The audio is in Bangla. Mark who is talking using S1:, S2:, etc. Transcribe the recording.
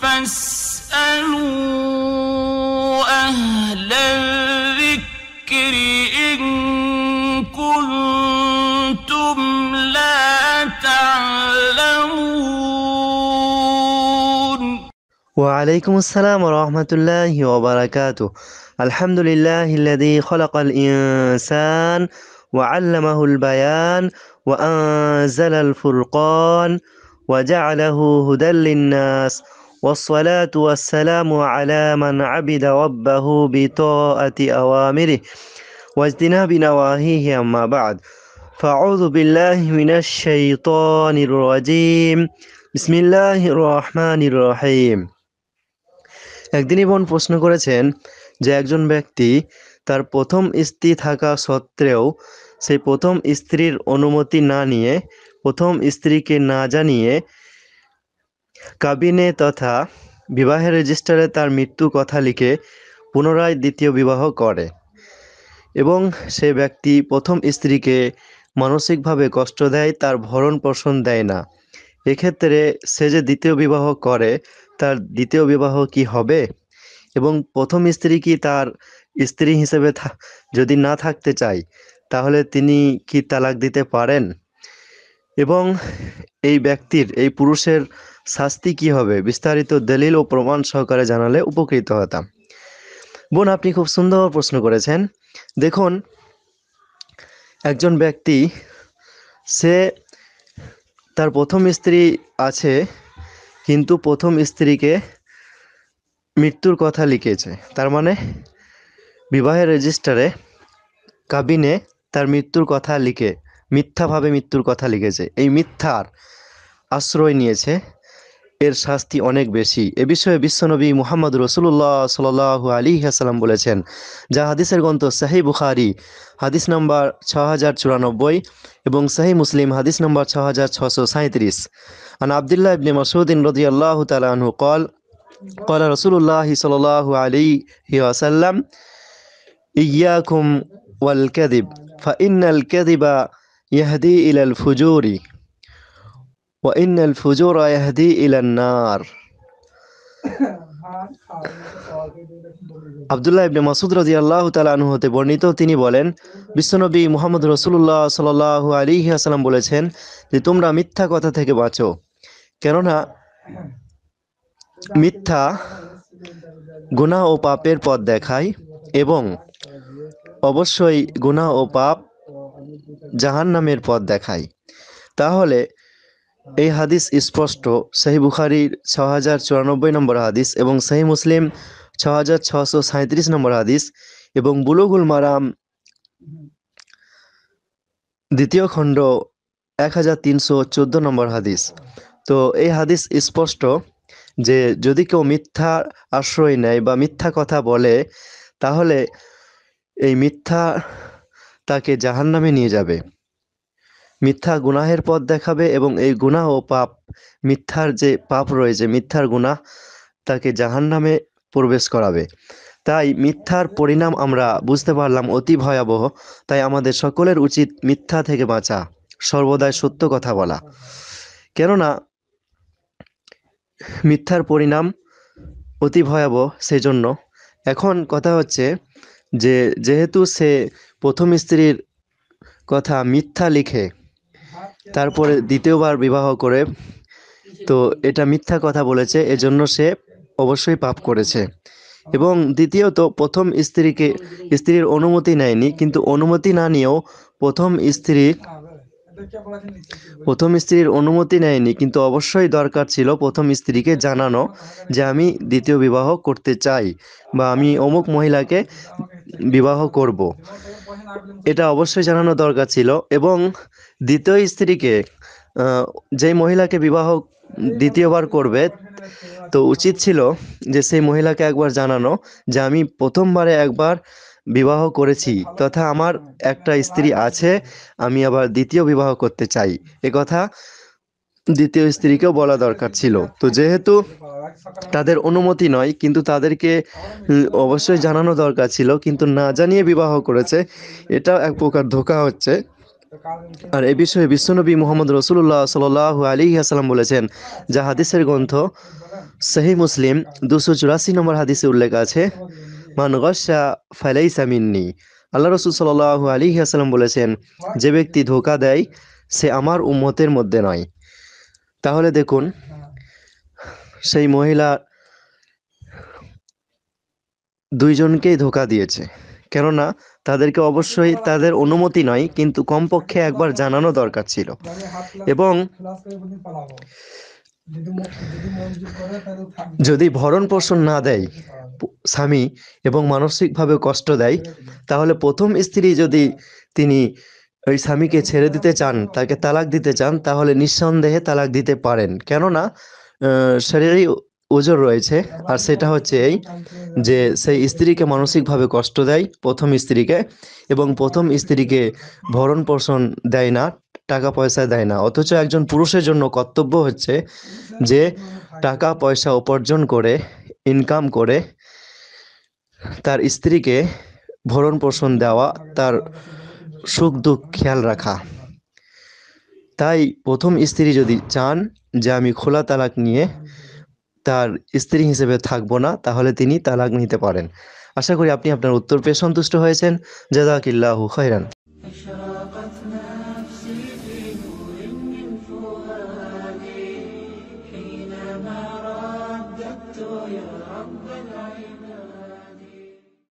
S1: فاسألوا أهل الذكر إن كنتم لا تعلمون وعليكم السلام ورحمة الله وبركاته الحمد لله الذي خلق الإنسان وعلمه البيان وأنزل الفرقان وجعله هدى للناس والصلاة والسلام على من عبد ربه بطاعة أوامره واجتناب نواهيه أما بعد فأعوذ بالله من الشيطان الرجيم بسم الله الرحمن الرحيم একদিনই বোন প্রশ্ন করেছেন যে একজন ব্যক্তি তার প্রথম স্ত্রী থাকা সত্ত্বেও সেই প্রথম স্ত্রীর অনুমতি না নিয়ে প্রথম স্ত্রীকে না জানিয়ে কাবিনে তথা বিবাহের রেজিস্টারে তার মৃত্যু কথা লিখে পুনরায় দ্বিতীয় বিবাহ করে এবং সে ব্যক্তি প্রথম স্ত্রীকে মানসিকভাবে কষ্ট দেয় তার ভরণ পোষণ দেয় না এক্ষেত্রে সে যে দ্বিতীয় বিবাহ করে তার দ্বিতীয় বিবাহ কি হবে এবং প্রথম স্ত্রী কি তার স্ত্রী হিসেবে যদি না থাকতে চায় তাহলে তিনি কি তালাক দিতে পারেন এবং এই ব্যক্তির এই পুরুষের শাস্তি কি হবে বিস্তারিত দলিল ও প্রমাণ সহকারে জানালে উপকৃত হতাম বোন আপনি খুব সুন্দর প্রশ্ন করেছেন দেখুন একজন ব্যক্তি সে তার প্রথম স্ত্রী আছে কিন্তু প্রথম স্ত্রীকে মৃত্যুর কথা লিখেছে তার মানে বিবাহের রেজিস্টারে কাবিনে তার মৃত্যুর কথা লিখে মিথ্যাভাবে মৃত্যুর কথা লিখেছে এই মিথ্যার আশ্রয় নিয়েছে এর শাস্তি অনেক বেশি এ বিষয়ে বিশ্বনবী মুহাম্মদ রসুল্লাহ সাল আলী হাসালাম বলেছেন যা হাদিসের গ্রন্থ শাহি বুখারি হাদিস নম্বর ছ হাজার চুরানব্বই এবং শাহি মুসলিম হাদিস নম্বর ছ হাজার ছশো সাঁত্রিশ আন আবদুল্লাহ ইবনে মসুদ্দিন রদি আল্লাহ তালু কল কল রসুল্লাহ সাল আলী আসাল্লাম ইয়াকুম ওয়াল কেদিব ফা ইন্নাল কেদিবা يهدي إلى الفجور ওয়া الفجور يهدي إلى النار নার আবদুল্লাহ ইবনে মাসুদ রাদিয়াল্লাহু তাআলা আনহু হতে বর্ণিত তিনি বলেন বিশ্বনবী মুহাম্মদ রাসূলুল্লাহ সাল্লাল্লাহু আলাইহি ওয়াসাল্লাম বলেছেন যে তোমরা মিথ্যা কথা থেকে বাঁচো কেননা মিথ্যা গুনাহ ও পাপের পথ দেখায় এবং অবশ্যই গুনাহ ও পাপ জাহান নামের পথ দেখায় তাহলে এই হাদিস স্পষ্ট সেই বুখারির ছ হাজার চুরানব্বই নম্বর হাদিস এবং সেই মুসলিম ছ হাজার ছশো নম্বর হাদিস এবং বুলুগুল মারাম দ্বিতীয় খণ্ড এক হাজার তিনশো চোদ্দ নম্বর হাদিস তো এই হাদিস স্পষ্ট যে যদি কেউ মিথ্যা আশ্রয় নেয় বা মিথ্যা কথা বলে তাহলে এই মিথ্যা তাকে জাহান্নামে নিয়ে যাবে মিথ্যা গুনাহের পথ দেখাবে এবং এই গুনাহ ও পাপ মিথ্যার যে পাপ রয়েছে মিথ্যার গুনাহ তাকে জাহান্নামে প্রবেশ করাবে তাই মিথ্যার পরিণাম আমরা বুঝতে পারলাম অতি ভয়াবহ তাই আমাদের সকলের উচিত মিথ্যা থেকে বাঁচা সর্বদাই সত্য কথা বলা কেননা মিথ্যার পরিণাম অতি ভয়াবহ সেজন্য এখন কথা হচ্ছে যে যেহেতু সে প্রথম স্ত্রীর কথা মিথ্যা লিখে তারপরে দ্বিতীয়বার বিবাহ করে তো এটা মিথ্যা কথা বলেছে এজন্য সে অবশ্যই পাপ করেছে এবং দ্বিতীয়ত প্রথম স্ত্রীকে স্ত্রীর অনুমতি নেয়নি কিন্তু অনুমতি না নিয়েও প্রথম স্ত্রী প্রথম স্ত্রীর অনুমতি নেয়নি কিন্তু অবশ্যই দরকার ছিল প্রথম স্ত্রীকে জানানো যে আমি দ্বিতীয় বিবাহ করতে চাই বা আমি অমুক মহিলাকে বিবাহ করব। এটা অবশ্যই জানানো দরকার ছিল এবং দ্বিতীয় স্ত্রীকে যেই মহিলাকে বিবাহ দ্বিতীয়বার করবে তো উচিত ছিল যে সেই মহিলাকে একবার জানানো যে আমি প্রথমবারে একবার বিবাহ করেছি তথা আমার একটা স্ত্রী আছে আমি আবার দ্বিতীয় বিবাহ করতে চাই এ কথা দ্বিতীয় স্ত্রীকেও বলা দরকার ছিল তো যেহেতু তাদের অনুমতি নয় কিন্তু তাদেরকে অবশ্যই জানানো দরকার ছিল কিন্তু না জানিয়ে বিবাহ করেছে এটা এক প্রকার ধোকা হচ্ছে আর এ বিষয়ে বিশ্বনবী মোহাম্মদ রসুল্লাহ সাল আলী আসালাম বলেছেন যা হাদিসের গ্রন্থ সেহী মুসলিম দুশো চুরাশি নম্বর হাদিসে উল্লেখ আছে মানগসা গসা ফালাই সামিননি আল্লাহ রসুল সাল্লাহ আলী আসালাম বলেছেন যে ব্যক্তি ধোকা দেয় সে আমার উম্মতের মধ্যে নয় তাহলে দেখুন সেই মহিলা দুইজনকেই ধোকা দিয়েছে কেননা তাদেরকে অবশ্যই তাদের অনুমতি নয় কিন্তু কমপক্ষে একবার জানানো দরকার ছিল এবং যদি ভরণ পোষণ না দেয় স্বামী এবং মানসিকভাবে কষ্ট দেয় তাহলে প্রথম স্ত্রী যদি তিনি ওই স্বামীকে ছেড়ে দিতে চান তাকে তালাক দিতে চান তাহলে নিঃসন্দেহে তালাক দিতে পারেন কেননা শারীরিক ওজোর রয়েছে আর সেটা হচ্ছে এই যে সেই স্ত্রীকে মানসিকভাবে কষ্ট দেয় প্রথম স্ত্রীকে এবং প্রথম স্ত্রীকে ভরণ পোষণ দেয় না টাকা পয়সা দেয় না অথচ একজন পুরুষের জন্য কর্তব্য হচ্ছে যে টাকা পয়সা উপার্জন করে ইনকাম করে তার স্ত্রীকে ভরণ পোষণ দেওয়া তার সুখ দুঃখ খেয়াল রাখা তাই প্রথম স্ত্রী যদি চান যে আমি খোলা তালাক নিয়ে তার স্ত্রী হিসেবে থাকবো না তাহলে তিনি তালাক নিতে পারেন আশা করি আপনি আপনার উত্তর পেয়ে সন্তুষ্ট হয়েছেন জাজাকিল্লাহ খৈরান